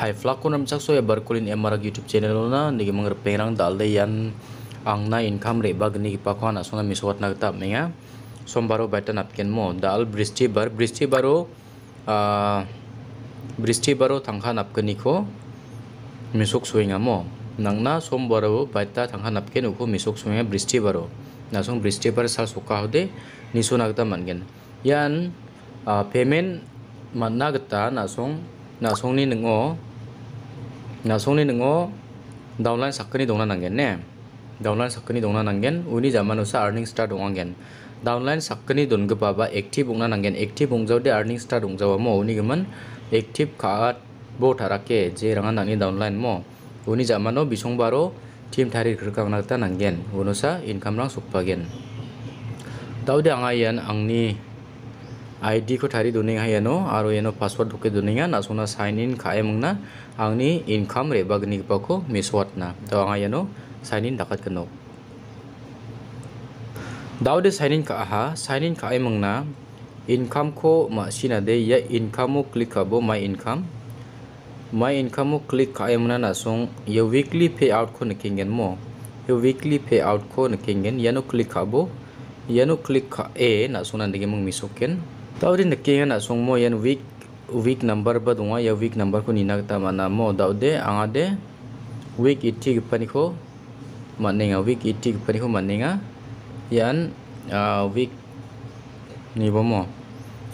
hai flakunam sakso ya barkulin emarag youtube channel na nigi mangre pengrang dalde yan na income re bag nigi pakwan asona miswat nagta menga sombaro baita napken mo dal bristi bar bristi baro ah, bristi baro tangha napkeni ko misuk suinga mo nang som sombaro baita tangha napken uko misuk suinga bristi baro nasong bristi bar sal suka hode nisu man gen yan ah, payment manna gata nasong ni nengok 나송리 능어 다운라인 사건이 동난한겐네 다운라인 사건이 동난한겐 우니 자마누사 아르닝 스타 동한겐 다운라인 사건이 돈급아바 액티브 봉난한겐 액티브 봉자우데 아르닝 스타 동자와 뭐 우니 그만 액티브 가앗 보 다라케 제랑한 나니 다운라인 뭐 우니 자마노 비송바로 팀 타리 그르강나타 난겐 우노사 인감랑 속박겐 다우데 앙아이안 앙니 ID ko tari duninga yano aro yano password duke duninga na suna sign in kae mung na ang ni income re bagni ni pako miswat na to ang yano sign in dakat keno. Daude sign in ka aha sign in kae mung na income ko ma sina de ya income mo klik bo my income my income mo klik kae mung na na sung ya weekly pay out ko nakingen mo ya weekly pay out ko nakingen yano klik ya yano klik ya ka e na suna ndige mung misoken tau di nakeng na song mo yan week week number ba dong ya week number ko ninak ta mana mo tau de ang ade week itik paniko maninga week itik paniko maninga yan uh, week ni ba mo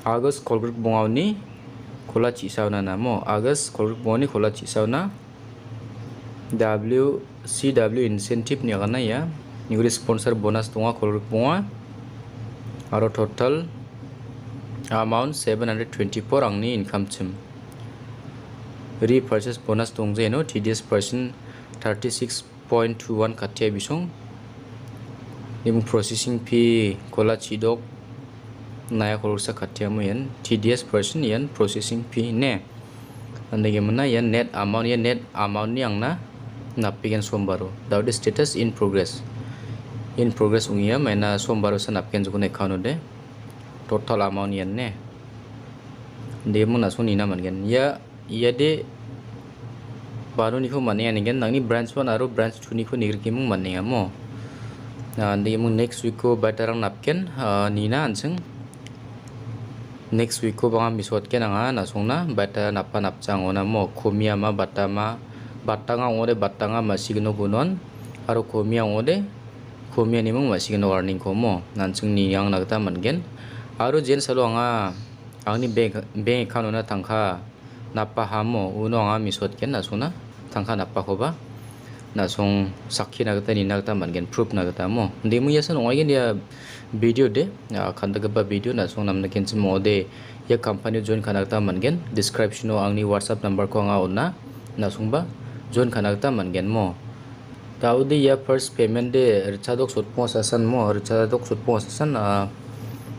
august kolgruk bong ni kola chi na mo august kolgruk bong ni kola chi na w c w incentive ni ga na ya ni sponsor bonus tonga kolgruk bong aro total amount 724 angni income chum repurchase bonus tongje no tds person 36.21 katia bisong nibung processing fee kola chidok naya kolorsa katia mo yan tds person yan processing fee ne andege mana yan net amount yan net amount ni angna napikan sombaro dawde status in progress in progress ungia maina sombaro sa napikan jukune account de total amount nian ne Dia mung na nina ya ya de baru nih ko nian yan nang ni branch pun aro branch 2 ni ko nigir ki mung mau. Nah, dia mung next week ko batarang napken ni Nina next week ko banga misot ke nanga na songna bata napa napcang ona mo khomia ma bata ma batanga ore batanga masigno gunon aro kumia ore khomia masih masigno warning ko mo nih ni yang nagta mungkin आरो जेन सलोङा आंनि bank bank खानोना थांखा नापा हामो उनोङा मिसोत केन ना सुना थांखा नापा खोबा ना सों साखि ना गतनि ना गता मनगेन प्रूफ ना गता मो देमु यसन ओय गेन या वीडियो दे खंदग ब वीडियो ना सों नम नकेन मो दे या कंपनी जॉइन खनाता मनगेन डिस्क्रिप्शन ओ आंनि व्हाट्सएप नंबर को आंगा ओना ना सों बा जॉइन खनाता मनगेन या फर्स्ट पेमेंट दे रिचार्ज ओक सुत पोसासन मो recharge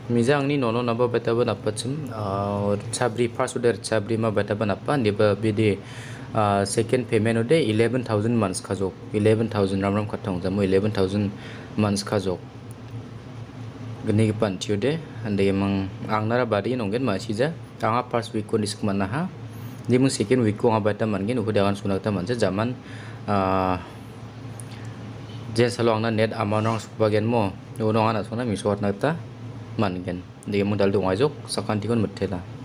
miza angni nono naba bata napa chum ah, or Sabri first order Sabri ma betaba napa neba ah, second payment ode 11000 months kazok, 11000 ram ram khatong jamu 11000 months khajok gni pan tiode ande ang nara bari nongen ma sija tanga first wiko ko disk mana ha ni mung second wiko ko anga beta mangen uhu dangan sunakta manse zaman ah, jen salong na net amanong rang subagen mo no no ana mi short nakta màn gan để mình đã được ngoài giúp sau khi thì con mật thế là